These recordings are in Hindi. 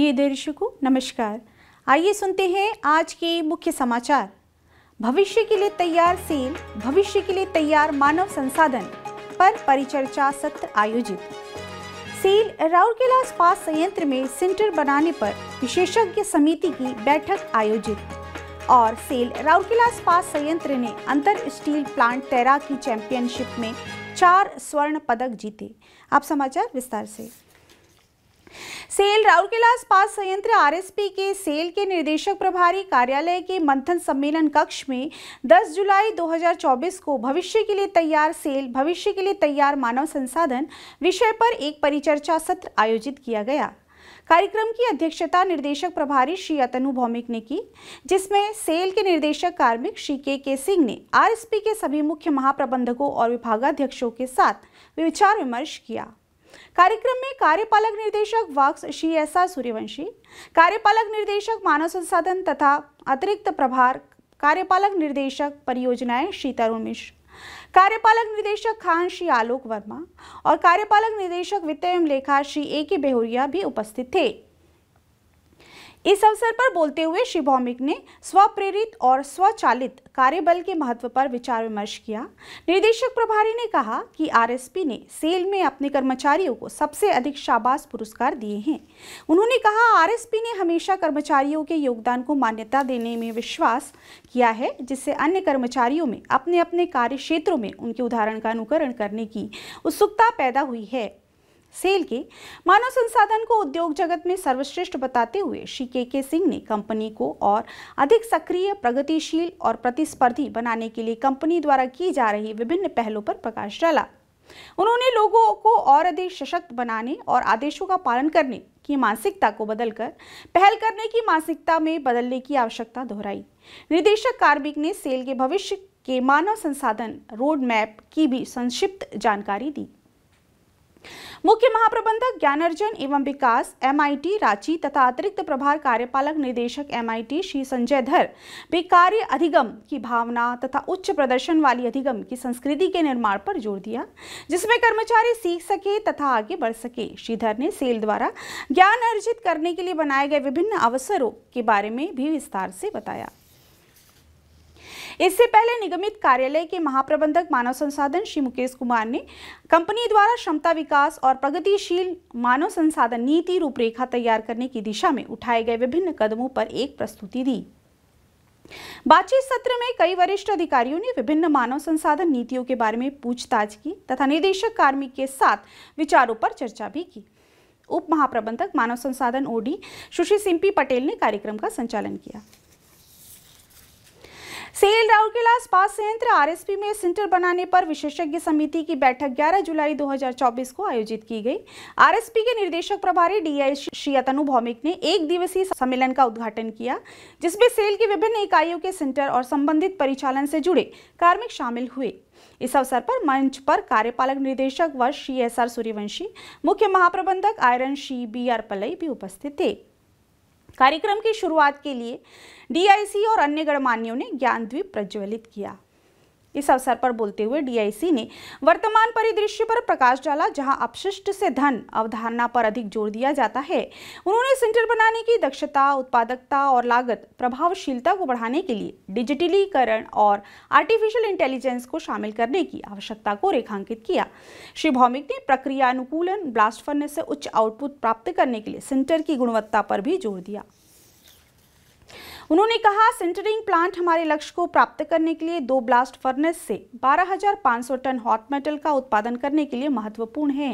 प्रिय दर्शकों नमस्कार आइए सुनते हैं आज के मुख्य समाचार भविष्य के लिए तैयार सेल भविष्य के लिए तैयार मानव संसाधन पर परिचर्चा सत्र आयोजित सेल राउरकेला इस्पात संयंत्र में सेंटर बनाने पर विशेषज्ञ समिति की बैठक आयोजित और सेल राउरकेला इस्पात संयंत्र ने अंतर स्टील प्लांट तैराकी की चैंपियनशिप में चार स्वर्ण पदक जीते अब समाचार विस्तार से सेल राउरकेला इस्पात संयंत्र आरएसपी के सेल के निर्देशक प्रभारी कार्यालय के मंथन सम्मेलन कक्ष में 10 जुलाई 2024 को भविष्य के लिए तैयार सेल भविष्य के लिए तैयार मानव संसाधन विषय पर एक परिचर्चा सत्र आयोजित किया गया कार्यक्रम की अध्यक्षता निर्देशक प्रभारी श्री अतनु भौमिक ने की जिसमें सेल के निर्देशक कार्मिक श्री के के सिंह ने आर के सभी मुख्य महाप्रबंधकों और विभागाध्यक्षों के साथ विचार विमर्श किया कार्यक्रम में कार्यपालक निर्देशक works Shri S R Suryavanshi कार्यपालक निर्देशक मानव संसाधन तथा अतिरिक्त प्रभार कार्यपालक निर्देशक परियोजनाएं श्री तरुण मिश्र कार्यपालक निदेशक खान श्री आलोक वर्मा और कार्यपालक निदेशक वित्त एवं लेखा श्री ए के बेहोरिया भी उपस्थित थे इस अवसर पर बोलते हुए श्री भौमिक ने स्वप्रेरित और स्वचालित कार्यबल के महत्व पर विचार विमर्श किया निर्देशक प्रभारी ने कहा कि आरएसपी ने सेल में अपने कर्मचारियों को सबसे अधिक शाबाश पुरस्कार दिए हैं उन्होंने कहा आरएसपी ने हमेशा कर्मचारियों के योगदान को मान्यता देने में विश्वास किया है जिससे अन्य कर्मचारियों में अपने अपने कार्य क्षेत्रों में उनके उदाहरण का अनुकरण करने की उत्सुकता पैदा हुई है सेल के मानव संसाधन को उद्योग जगत में सर्वश्रेष्ठ बताते हुए श्री के के सिंह ने कंपनी को और अधिक सक्रिय प्रगतिशील और प्रतिस्पर्धी बनाने के लिए कंपनी द्वारा की जा रही विभिन्न पहलों पर प्रकाश डाला उन्होंने लोगों को और अधिक सशक्त बनाने और आदेशों का पालन करने की मानसिकता को बदलकर पहल करने की मानसिकता में बदलने की आवश्यकता दोहराई निदेशक कार्बिक ने सेल के भविष्य के मानव संसाधन रोड मैप की भी संक्षिप्त जानकारी दी मुख्य महाप्रबंधक ज्ञानार्जन एवं विकास एमआईटी रांची तथा अतिरिक्त प्रभार कार्यपालक निदेशक एमआईटी श्री संजय धर भी कार्य अधिगम की भावना तथा उच्च प्रदर्शन वाली अधिगम की संस्कृति के निर्माण पर जोर दिया जिसमें कर्मचारी सीख सके तथा आगे बढ़ सके श्रीधर ने सेल द्वारा ज्ञान अर्जित करने के लिए बनाए गए विभिन्न अवसरों के बारे में भी विस्तार से बताया इससे पहले निगमित कार्यालय के महाप्रबंधक मानव संसाधन श्री मुकेश कुमार ने कंपनी द्वारा क्षमता विकास और प्रगतिशील मानव संसाधन नीति रूपरेखा तैयार करने की दिशा में उठाए गए विभिन्न कदमों पर एक प्रस्तुति दी बातचीत सत्र में कई वरिष्ठ अधिकारियों ने विभिन्न मानव संसाधन नीतियों के बारे में पूछताछ की तथा निदेशक कार्मिक के साथ विचारों पर चर्चा भी की उप महाप्रबंधक मानव संसाधन ओडी सुशी सिंपी पटेल ने कार्यक्रम का संचालन किया सेल राउरकेला पास संयंत्र आरएसपी में सेंटर बनाने पर विशेषज्ञ समिति की बैठक 11 जुलाई 2024 को आयोजित की गई आरएसपी के निर्देशक प्रभारी डीआई श्री अतनु भौमिक ने एक दिवसीय सम्मेलन का उद्घाटन किया जिसमें सेल की विभिन्न इकाइयों के सेंटर और संबंधित परिचालन से जुड़े कार्मिक शामिल हुए इस अवसर पर मंच पर कार्यपालक निर्देशक व श्री एस आर सूर्यवंशी मुख्य महाप्रबंधक आयरन श्री बी आर पलई भी उपस्थित थे कार्यक्रम की शुरुआत के लिए डीआईसी और अन्य गणमान्यों ने ज्ञानद्वीप प्रज्वलित किया इस अवसर पर बोलते हुए डीआईसी ने वर्तमान परिदृश्य पर प्रकाश डाला जहां अपशिष्ट से धन अवधारणा पर अधिक जोर दिया जाता है उन्होंने सेंटर बनाने की दक्षता उत्पादकता और लागत प्रभावशीलता को बढ़ाने के लिए डिजिटलीकरण और आर्टिफिशियल इंटेलिजेंस को शामिल करने की आवश्यकता को रेखांकित किया श्री भौमिक ने प्रक्रिया अनुकूलन ब्लास्ट फर्नेस से उच्च आउटपुट प्राप्त करने के लिए सेंटर की गुणवत्ता पर भी जोर दिया उन्होंने कहा सिंटरिंग प्लांट हमारे लक्ष्य को प्राप्त करने के लिए दो ब्लास्ट फर्नेस से 12,500 टन हॉट मेटल का उत्पादन करने के लिए महत्वपूर्ण है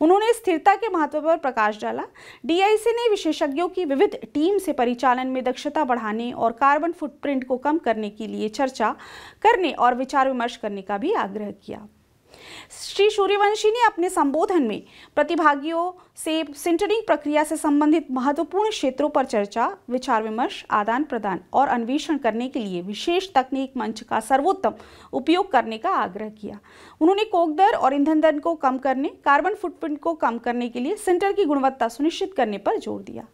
उन्होंने स्थिरता के महत्व पर प्रकाश डाला डीआईसी ने विशेषज्ञों की विविध टीम से परिचालन में दक्षता बढ़ाने और कार्बन फुटप्रिंट को कम करने के लिए चर्चा करने और विचार विमर्श करने का भी आग्रह किया श्री सूर्यवंशी ने अपने संबोधन में प्रतिभागियों से सिंटरिंग प्रक्रिया से संबंधित महत्वपूर्ण क्षेत्रों पर चर्चा विचार विमर्श आदान प्रदान और अन्वेषण करने के लिए विशेष तकनीक मंच का सर्वोत्तम उपयोग करने का आग्रह किया उन्होंने कोक दर और ईंधन दर को कम करने कार्बन फुटप्रिंट को कम करने के लिए सेंटर की गुणवत्ता सुनिश्चित करने पर जोर दिया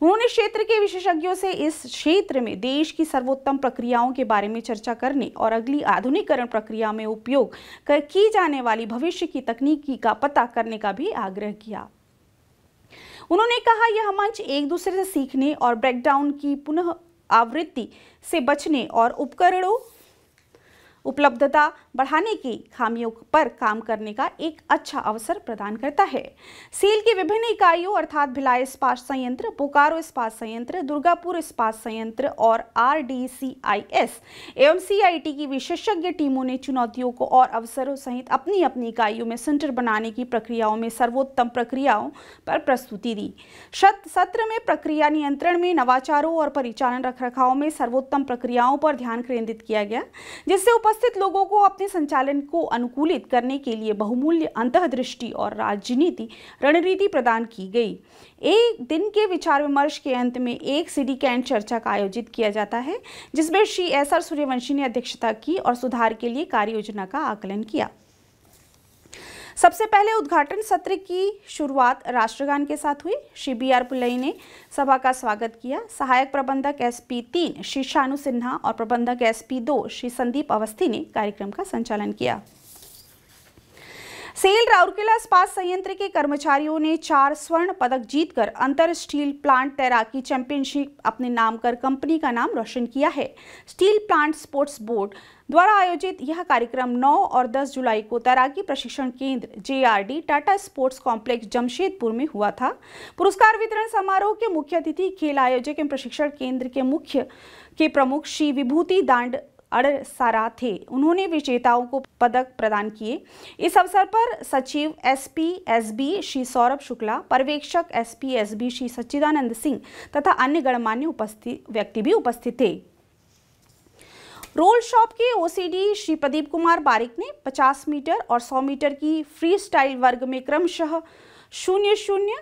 उन्होंने क्षेत्र के विशेषज्ञों से इस क्षेत्र में देश की सर्वोत्तम प्रक्रियाओं के बारे में चर्चा करने और अगली आधुनिकरण प्रक्रिया में उपयोग की जाने वाली भविष्य की तकनीकी का पता करने का भी आग्रह किया उन्होंने कहा यह मंच एक दूसरे से सीखने और ब्रेकडाउन की पुनः आवृत्ति से बचने और उपकरणों उपलब्धता बढ़ाने की खामियों पर काम करने का एक अच्छा अवसर प्रदान करता है सील की विभिन्न इकाइयों अर्थात भिलाई इस्पात संयंत्र बोकारो इस्पात संयंत्र दुर्गापुर इस्पात संयंत्र और आर एवं सी की विशेषज्ञ टीमों ने चुनौतियों को और अवसरों सहित अपनी अपनी इकाइयों में सेंटर बनाने की प्रक्रियाओं में सर्वोत्तम प्रक्रियाओं पर प्रस्तुति दी सत्र में प्रक्रिया नियंत्रण में नवाचारों और परिचालन रखरखाव में सर्वोत्तम प्रक्रियाओं पर ध्यान केंद्रित किया गया जिससे उप उपस्थित लोगों को अपने संचालन को अनुकूलित करने के लिए बहुमूल्य अंतर्दृष्टि और राजनीति रणनीति प्रदान की गई एक दिन के विचार विमर्श के अंत में एक सिडी कैंट चर्चा का आयोजित किया जाता है जिसमें श्री एस आर सूर्यवंशी ने अध्यक्षता की और सुधार के लिए कार्य योजना का आकलन किया सबसे पहले उद्घाटन सत्र की शुरुआत राष्ट्रगान के साथ हुई श्री बी आर पुल्लई ने सभा का स्वागत किया सहायक प्रबंधक एसपी तीन श्री शानु सिन्हा और प्रबंधक एसपी दो श्री संदीप अवस्थी ने कार्यक्रम का संचालन किया सेल राउरकेला इस्पात संयंत्र के कर्मचारियों ने चार स्वर्ण पदक जीतकर अंतर स्टील प्लांट तैराकी चैंपियनशिप अपने नाम कर कंपनी का नाम रोशन किया है स्टील प्लांट स्पोर्ट्स बोर्ड द्वारा आयोजित यह कार्यक्रम 9 और 10 जुलाई को तैराकी प्रशिक्षण केंद्र JRD Tata sports complex Jamshedpur में हुआ था पुरस्कार वितरण समारोह के मुख्य अतिथि खेल आयोजक एवं प्रशिक्षण केंद्र के मुख्य के प्रमुख श्री विभूति दांड थे उन्होंने विजेताओं को पदक प्रदान किए इस अवसर पर सचिव एसपी एसबी श्री सौरभ शुक्ला पर्यवेक्षक एसपी एसबी श्री सच्चिदानंद सिंह तथा अन्य गणमान्य उपस्थित व्यक्ति भी उपस्थित थे रोल शॉप के ओसीडी श्री प्रदीप कुमार बारिक ने 50 मीटर और 100 मीटर की फ्री स्टाइल वर्ग में क्रमशः शून्य शून्य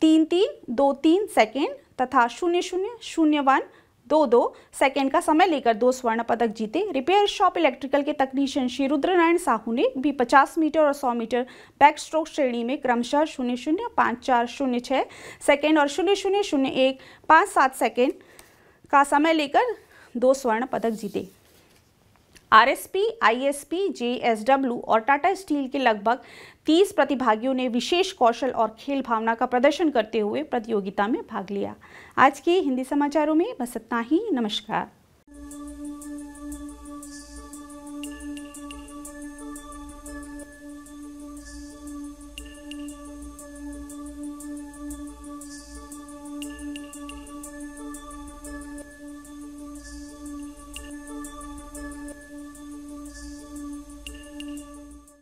तीन तीन दो तीन सेकेंड तथा शून्य शून्य शून्य वन दो दो सेकेंड का समय लेकर दो स्वर्ण पदक जीते रिपेयर शॉप इलेक्ट्रिकल के तकनीशियन श्री रुद्रनारायण साहू ने भी 50 मीटर और 100 मीटर बैक स्ट्रोक श्रेणी में क्रमशः शून्य शून्य पाँच चार शून्य छः सेकेंड और शून्य शून्य शून्य एक पाँच सात सेकेंड का समय लेकर दो स्वर्ण पदक जीते आरएसपी, आईएसपी, जेएसडब्ल्यू और टाटा स्टील के लगभग 30 प्रतिभागियों ने विशेष कौशल और खेल भावना का प्रदर्शन करते हुए प्रतियोगिता में भाग लिया आज के हिंदी समाचारों में बस इतना ही नमस्कार